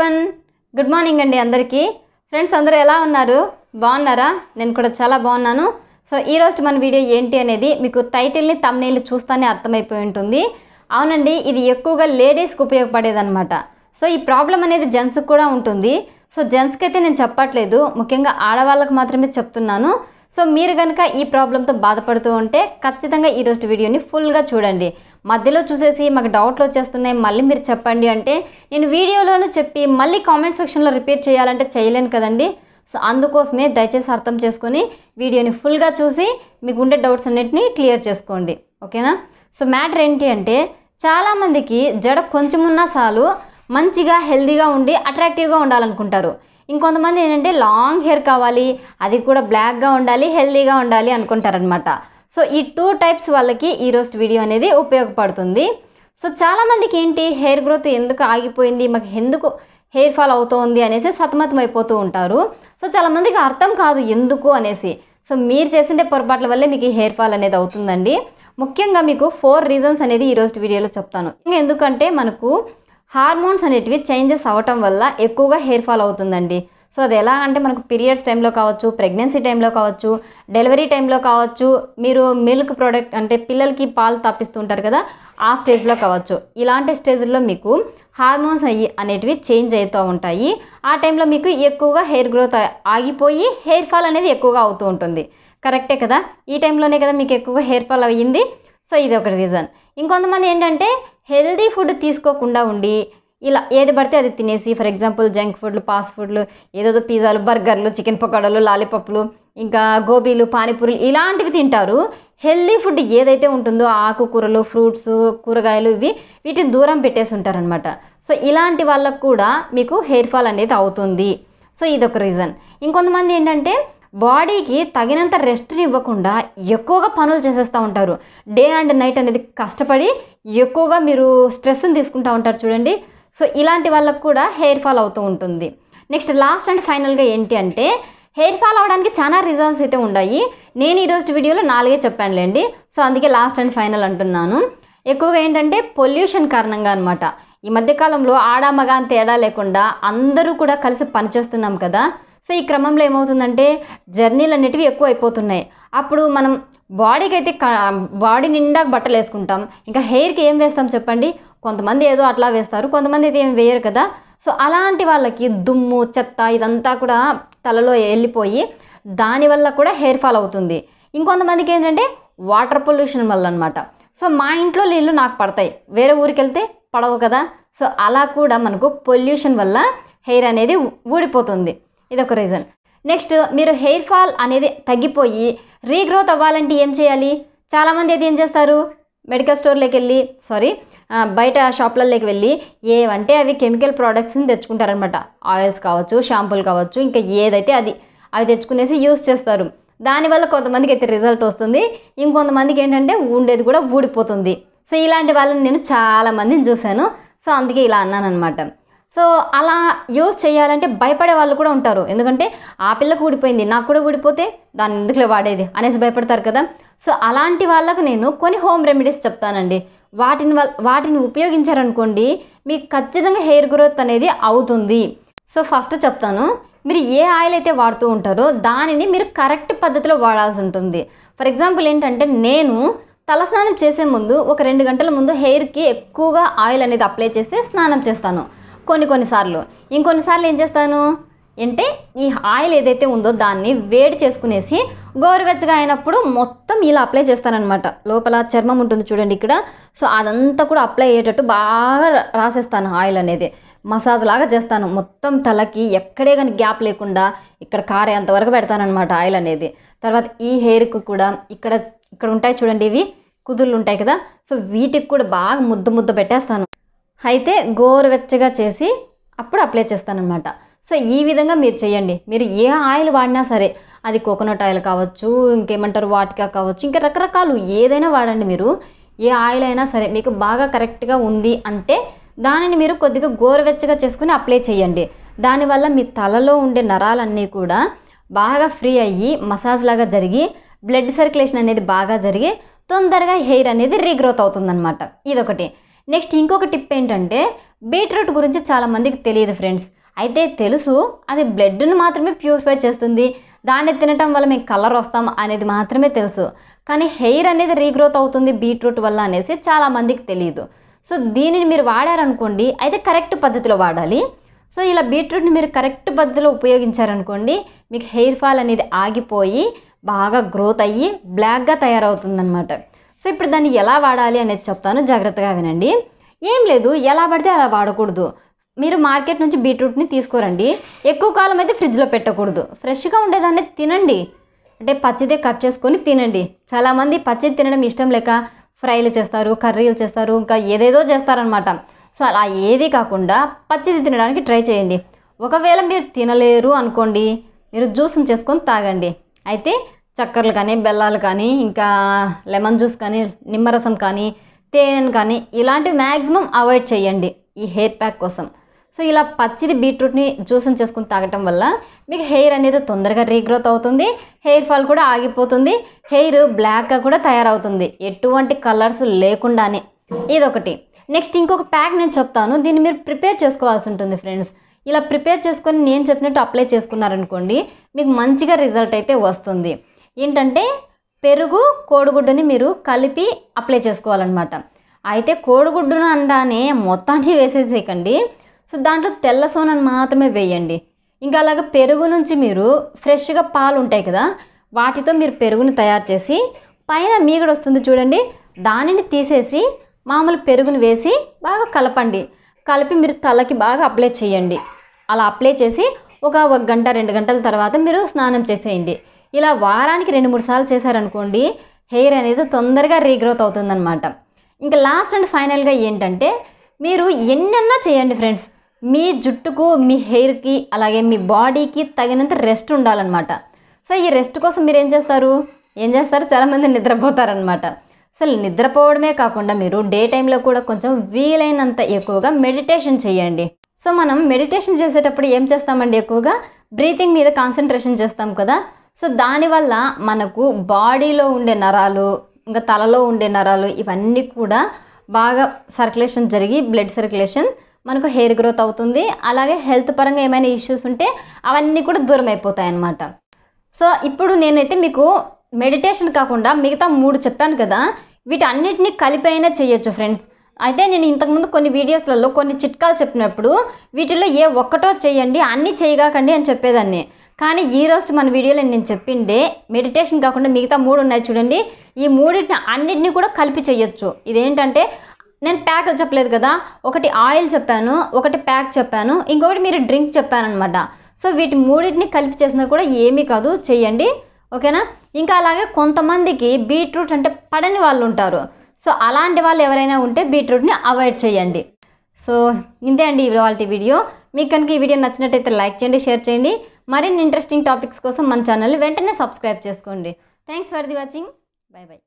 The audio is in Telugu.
వన్ గుడ్ మార్నింగ్ అండి అందరికీ ఫ్రెండ్స్ అందరూ ఎలా ఉన్నారు బాగున్నారా నేను కూడా చాలా బాగున్నాను సో ఈరోజు మన వీడియో ఏంటి అనేది మీకు టైటిల్ని తమ్నేలు చూస్తానే అర్థమైపోయి ఉంటుంది అవునండి ఇది ఎక్కువగా లేడీస్కి ఉపయోగపడేదనమాట సో ఈ ప్రాబ్లం అనేది జెంట్స్కి కూడా ఉంటుంది సో జెంట్స్కి అయితే నేను చెప్పట్లేదు ముఖ్యంగా ఆడవాళ్ళకు మాత్రమే చెప్తున్నాను సో మీరు కనుక ఈ ప్రాబ్లంతో బాధపడుతూ ఉంటే ఖచ్చితంగా ఈరోజు వీడియోని ఫుల్గా చూడండి మధ్యలో చూసేసి మాకు డౌట్లు వచ్చేస్తున్నాయి మళ్ళీ మీరు చెప్పండి అంటే నేను వీడియోలోనూ చెప్పి మళ్ళీ కామెంట్ సెక్షన్లో రిపీట్ చేయాలంటే చేయలేను కదండి సో అందుకోసమే దయచేసి అర్థం చేసుకొని వీడియోని ఫుల్గా చూసి మీకు ఉండే డౌట్స్ అన్నిటిని క్లియర్ చేసుకోండి ఓకేనా సో మ్యాటర్ ఏంటి అంటే చాలామందికి జడ కొంచెం ఉన్నా చాలు మంచిగా హెల్దీగా ఉండి అట్రాక్టివ్గా ఉండాలనుకుంటారు ఇంకొంతమంది ఏంటంటే లాంగ్ హెయిర్ కావాలి అది కూడా బ్లాక్గా ఉండాలి హెల్దీగా ఉండాలి అనుకుంటారనమాట సో ఈ టూ టైప్స్ వాళ్ళకి ఈరోజు వీడియో అనేది ఉపయోగపడుతుంది సో చాలామందికి ఏంటి హెయిర్ గ్రోత్ ఎందుకు ఆగిపోయింది మాకు ఎందుకు హెయిర్ ఫాల్ అవుతోంది అనేసి సతమతం అయిపోతూ ఉంటారు సో చాలామందికి అర్థం కాదు ఎందుకు అనేసి సో మీరు చేసిండే పొరపాట్ల వల్లే మీకు హెయిర్ ఫాల్ అనేది అవుతుందండి ముఖ్యంగా మీకు ఫోర్ రీజన్స్ అనేది ఈరోజు వీడియోలో చెప్తాను ఎందుకంటే మనకు హార్మోన్స్ అనేటివి చేంజెస్ అవటం వల్ల ఎక్కువగా హెయిర్ ఫాల్ అవుతుందండి సో అది ఎలా అంటే మనకు పీరియడ్స్ టైంలో కావచ్చు ప్రెగ్నెన్సీ టైంలో కావచ్చు డెలివరీ టైంలో కావచ్చు మీరు మిల్క్ ప్రోడక్ట్ అంటే పిల్లలకి పాలు తప్పిస్తుంటారు కదా ఆ స్టేజ్లో కావచ్చు ఇలాంటి స్టేజ్లో మీకు హార్మోన్స్ అయ్యి అనేటివి చేంజ్ అవుతూ ఉంటాయి ఆ టైంలో మీకు ఎక్కువగా హెయిర్ గ్రోత్ ఆగిపోయి హెయిర్ ఫాల్ అనేది ఎక్కువగా అవుతూ ఉంటుంది కరెక్టే కదా ఈ టైంలోనే కదా మీకు ఎక్కువగా హెయిర్ ఫాల్ అయ్యింది సో ఇది ఒక రీజన్ ఇంకొంతమంది ఏంటంటే హెల్దీ ఫుడ్ తీసుకోకుండా ఉండి ఇలా ఏది పడితే అది తినేసి ఫర్ ఎగ్జాంపుల్ జంక్ ఫుడ్లు ఫాస్ట్ ఫుడ్లు ఏదోదో పిజ్జాలు బర్గర్లు చికెన్ పకోడాలు లాలీపప్పులు ఇంకా గోబీలు పానీపూరీలు ఇలాంటివి తింటారు హెల్దీ ఫుడ్ ఏదైతే ఉంటుందో ఆకుకూరలు ఫ్రూట్స్ కూరగాయలు ఇవి వీటిని దూరం పెట్టేసి ఉంటారనమాట సో ఇలాంటి వాళ్ళకు కూడా మీకు హెయిర్ ఫాల్ అనేది అవుతుంది సో ఇదొక రీజన్ ఇంకొంతమంది ఏంటంటే బాడీకి తగినంత రెస్ట్ని ఇవ్వకుండా ఎక్కువగా పనులు చేసేస్తూ ఉంటారు డే అండ్ నైట్ అనేది కష్టపడి ఎక్కువగా మీరు స్ట్రెస్ని తీసుకుంటూ ఉంటారు చూడండి సో ఇలాంటి వాళ్ళకు కూడా హెయిర్ ఫాల్ అవుతూ ఉంటుంది నెక్స్ట్ లాస్ట్ అండ్ ఫైనల్గా ఏంటి అంటే హెయిర్ ఫాల్ అవడానికి చాలా రీజన్స్ అయితే ఉన్నాయి నేను ఈరోజు వీడియోలో నాలుగే చెప్పానులేండి సో అందుకే లాస్ట్ అండ్ ఫైనల్ అంటున్నాను ఎక్కువగా ఏంటంటే పొల్యూషన్ కారణంగా అనమాట ఈ మధ్యకాలంలో ఆడామగా అని తేడా లేకుండా అందరూ కూడా కలిసి పనిచేస్తున్నాం కదా సో ఈ క్రమంలో ఏమవుతుందంటే జర్నీలు అనేటివి ఎక్కువ అయిపోతున్నాయి అప్పుడు మనం బాడీకి అయితే బాడీ నిండా బట్టలు వేసుకుంటాం ఇంకా హెయిర్కి ఏం వేస్తాం చెప్పండి కొంతమంది ఏదో అట్లా వేస్తారు కొంతమంది అయితే ఏం వేయరు కదా సో అలాంటి వాళ్ళకి దుమ్ము చెత్త ఇదంతా కూడా తలలో వెళ్ళిపోయి దానివల్ల కూడా హెయిర్ ఫాల్ అవుతుంది ఇంకొంతమందికి ఏంటంటే వాటర్ పొల్యూషన్ వల్ల అనమాట సో మా ఇంట్లో నీళ్ళు నాకు పడతాయి వేరే ఊరికి వెళ్తే పడవు కదా సో అలా కూడా మనకు పొల్యూషన్ వల్ల హెయిర్ అనేది ఊడిపోతుంది ఇదొక రీజన్ నెక్స్ట్ మీరు హెయిర్ ఫాల్ అనేది తగ్గిపోయి రీగ్రోత్ అవ్వాలంటే ఏం చేయాలి చాలామంది అయితే ఏం చేస్తారు మెడికల్ స్టోర్లోకి వెళ్ళి సారీ బయట షాప్లలోకి వెళ్ళి ఏవంటే అవి కెమికల్ ప్రోడక్ట్స్ని తెచ్చుకుంటారనమాట ఆయిల్స్ కావచ్చు షాంపూలు కావచ్చు ఇంకా ఏదైతే అది అవి తెచ్చుకునేసి యూస్ చేస్తారు దానివల్ల కొంతమందికి అయితే రిజల్ట్ వస్తుంది ఇంకొంతమందికి ఏంటంటే ఉండేది కూడా ఊడిపోతుంది సో ఇలాంటి వాళ్ళని నేను చాలామందిని చూశాను సో అందుకే ఇలా అన్నాను అనమాట సో అలా యూజ్ చేయాలంటే భయపడే వాళ్ళు కూడా ఉంటారు ఎందుకంటే ఆ పిల్లకు ఊడిపోయింది నాకు కూడా ఊడిపోతే దాన్ని ఎందుకులే వాడేది అనేసి భయపడతారు కదా సో అలాంటి వాళ్ళకు నేను కొన్ని హోమ్ రెమెడీస్ చెప్తానండి వాటిని వాటిని ఉపయోగించారనుకోండి మీకు ఖచ్చితంగా హెయిర్ గ్రోత్ అనేది అవుతుంది సో ఫస్ట్ చెప్తాను మీరు ఏ ఆయిల్ అయితే వాడుతూ ఉంటారో దానిని మీరు కరెక్ట్ పద్ధతిలో వాడాల్సి ఉంటుంది ఫర్ ఎగ్జాంపుల్ ఏంటంటే నేను తలస్నానం చేసే ముందు ఒక రెండు గంటల ముందు హెయిర్కి ఎక్కువగా ఆయిల్ అనేది అప్లై చేస్తే స్నానం చేస్తాను కొన్ని కొన్నిసార్లు ఇంకొన్నిసార్లు ఏం చేస్తాను అంటే ఈ ఆయిల్ ఏదైతే ఉందో దాన్ని వేడి చేసుకునేసి గోరువెచ్చగా అయినప్పుడు మొత్తం ఇలా అప్లై చేస్తానమాట లోపల చర్మం ఉంటుంది చూడండి ఇక్కడ సో అదంతా కూడా అప్లై అయ్యేటట్టు బాగా రాసేస్తాను ఆయిల్ అనేది మసాజ్ లాగా చేస్తాను మొత్తం తలకి ఎక్కడే కానీ గ్యాప్ లేకుండా ఇక్కడ కారే అంతవరకు పెడతానమాట ఆయిల్ అనేది తర్వాత ఈ హెయిర్కి కూడా ఇక్కడ ఇక్కడ ఉంటాయి చూడండి ఇవి కుదుళ్ళు ఉంటాయి కదా సో వీటికి కూడా బాగా ముద్ద ముద్ద పెట్టేస్తాను అయితే గోరువెచ్చగా చేసి అప్పుడు అప్లై అనమాట సో ఈ విధంగా మీరు చేయండి మీరు ఏ ఆయిల్ వాడినా సరే అది కోకోనట్ ఆయిల్ కావచ్చు ఇంకేమంటారు వాటికా కావచ్చు ఇంకా రకరకాలు ఏదైనా వాడండి మీరు ఏ ఆయిల్ అయినా సరే మీకు బాగా కరెక్ట్గా ఉంది అంటే దానిని మీరు కొద్దిగా గోరువెచ్చగా చేసుకుని అప్లై చేయండి దానివల్ల మీ తలలో ఉండే నరాలన్నీ కూడా బాగా ఫ్రీ అయ్యి మసాజ్ లాగా జరిగి బ్లడ్ సర్క్యులేషన్ అనేది బాగా జరిగి తొందరగా హెయిర్ అనేది రీగ్రోత్ అవుతుందన్నమాట ఇదొకటి నెక్స్ట్ ఇంకొక టిప్ ఏంటంటే బీట్రూట్ గురించి చాలామందికి తెలియదు ఫ్రెండ్స్ అయితే తెలుసు అది బ్లడ్ను మాత్రమే ప్యూరిఫై చేస్తుంది దాన్ని తినటం వల్ల మేము కలర్ వస్తాం అనేది మాత్రమే తెలుసు కానీ హెయిర్ అనేది రీగ్రోత్ అవుతుంది బీట్రూట్ వల్ల అనేసి చాలామందికి తెలియదు సో దీనిని మీరు వాడారనుకోండి అయితే కరెక్ట్ పద్ధతిలో వాడాలి సో ఇలా బీట్రూట్ని మీరు కరెక్ట్ పద్ధతిలో ఉపయోగించారనుకోండి మీకు హెయిర్ ఫాల్ అనేది ఆగిపోయి బాగా గ్రోత్ అయ్యి బ్లాక్గా తయారవుతుందన్నమాట సో ఇప్పుడు దాన్ని ఎలా వాడాలి అనేది చెప్తాను జాగ్రత్తగా వినండి ఏం లేదు ఎలా పడితే అలా వాడకూడదు మీరు మార్కెట్ నుంచి బీట్రూట్ని తీసుకోరండి ఎక్కువ కాలం అయితే ఫ్రిడ్జ్లో పెట్టకూడదు ఫ్రెష్గా ఉండేదాన్ని తినండి అంటే పచ్చిదే కట్ చేసుకొని తినండి చాలామంది పచ్చిది తినడం ఇష్టం లేక ఫ్రైలు చేస్తారు కర్రీలు చేస్తారు ఇంకా ఏదేదో చేస్తారనమాట సో అలా ఏది కాకుండా పచ్చిది తినడానికి ట్రై చేయండి ఒకవేళ మీరు తినలేరు అనుకోండి మీరు జ్యూస్ని చేసుకొని తాగండి అయితే చక్కెరలు కానీ బెల్లాలు కానీ ఇంకా లెమన్ జ్యూస్ కానీ నిమ్మరసం కానీ తేనెను కానీ ఇలాంటివి మ్యాక్సిమం అవాయిడ్ చేయండి ఈ హెయిర్ ప్యాక్ కోసం సో ఇలా పచ్చిది బీట్రూట్ని జ్యూసం చేసుకుని తాగటం వల్ల మీకు హెయిర్ అనేది తొందరగా రీగ్రోత్ అవుతుంది హెయిర్ ఫాల్ కూడా ఆగిపోతుంది హెయిర్ బ్లాక్గా కూడా తయారవుతుంది ఎటువంటి కలర్స్ లేకుండానే ఇదొకటి నెక్స్ట్ ఇంకొక ప్యాక్ నేను చెప్తాను దీన్ని మీరు ప్రిపేర్ చేసుకోవాల్సి ఉంటుంది ఫ్రెండ్స్ ఇలా ప్రిపేర్ చేసుకొని నేను చెప్పినట్టు అప్లై చేసుకున్నారనుకోండి మీకు మంచిగా రిజల్ట్ అయితే వస్తుంది ఏంటంటే పెరుగు కోడిగుడ్డుని మీరు కలిపి అప్లై చేసుకోవాలన్నమాట అయితే కోడిగుడ్డును అండానే మొత్తాన్ని వేసేసేయకండి సో దాంట్లో తెల్ల సోనను మాత్రమే వేయండి ఇంకా అలాగ పెరుగు నుంచి మీరు ఫ్రెష్గా పాలు ఉంటాయి కదా వాటితో మీరు పెరుగుని తయారు చేసి పైన మీగడ వస్తుంది చూడండి దానిని తీసేసి మామూలు పెరుగుని వేసి బాగా కలపండి కలిపి మీరు తలకి బాగా అప్లై చేయండి అలా అప్లై చేసి ఒక ఒక గంట రెండు గంటల తర్వాత మీరు స్నానం చేసేయండి ఇలా వారానికి రెండు మూడు సార్లు చేశారనుకోండి హెయిర్ అనేది తొందరగా రీగ్రోత్ అవుతుందన్నమాట ఇంకా లాస్ట్ అండ్ ఫైనల్గా ఏంటంటే మీరు ఎన్నన్నా చేయండి ఫ్రెండ్స్ మీ జుట్టుకు మీ హెయిర్కి అలాగే మీ బాడీకి తగినంత రెస్ట్ ఉండాలన్నమాట సో ఈ రెస్ట్ కోసం మీరు ఏం చేస్తారు ఏం చేస్తారు చాలామంది నిద్రపోతారనమాట అసలు నిద్రపోవడమే కాకుండా మీరు డే టైంలో కూడా కొంచెం వీలైనంత ఎక్కువగా మెడిటేషన్ చేయండి సో మనం మెడిటేషన్ చేసేటప్పుడు ఏం చేస్తామండి ఎక్కువగా బ్రీతింగ్ మీద కాన్సన్ట్రేషన్ చేస్తాం కదా సో దానివల్ల మనకు బాడీలో ఉండే నరాలు ఇంకా తలలో ఉండే నరాలు ఇవన్నీ కూడా బాగా సర్క్యులేషన్ జరిగి బ్లడ్ సర్క్యులేషన్ మనకు హెయిర్ గ్రోత్ అవుతుంది అలాగే హెల్త్ పరంగా ఏమైనా ఇష్యూస్ ఉంటే అవన్నీ కూడా దూరం అయిపోతాయి అన్నమాట సో ఇప్పుడు నేనైతే మీకు మెడిటేషన్ కాకుండా మిగతా మూడు చెప్పాను కదా వీటన్నిటిని అయినా చేయొచ్చు ఫ్రెండ్స్ అయితే నేను ఇంతకుముందు కొన్ని వీడియోస్లలో కొన్ని చిట్కాలు చెప్పినప్పుడు వీటిలో ఏ ఒక్కటో చేయండి అన్నీ చేయగాకండి అని చెప్పేదాన్ని కానీ ఈ రోజు మన వీడియోలో నేను చెప్పిండే మెడిటేషన్ కాకుండా మిగతా మూడు ఉన్నాయి చూడండి ఈ మూడింటిని అన్నింటినీ కూడా కలిపి చేయొచ్చు ఇదేంటంటే నేను ప్యాక్ చెప్పలేదు కదా ఒకటి ఆయిల్ చెప్పాను ఒకటి ప్యాక్ చెప్పాను ఇంకొకటి మీరు డ్రింక్ చెప్పాను అనమాట సో వీటి మూడింటిని కలిపి చేసినా కూడా ఏమీ కాదు చేయండి ఓకేనా ఇంకా అలాగే కొంతమందికి బీట్రూట్ అంటే పడని వాళ్ళు ఉంటారు సో అలాంటి వాళ్ళు ఎవరైనా ఉంటే బీట్రూట్ని అవాయిడ్ చేయండి సో ఇంతే అండి ఇవాళ వీడియో మీకు కనుక ఈ వీడియో నచ్చినట్టయితే లైక్ చేయండి షేర్ చేయండి మరిన్ని ఇంట్రెస్టింగ్ టాపిక్స్ కోసం మన ఛానల్ని వెంటనే సబ్స్క్రైబ్ చేసుకోండి thanks for the watching bye bye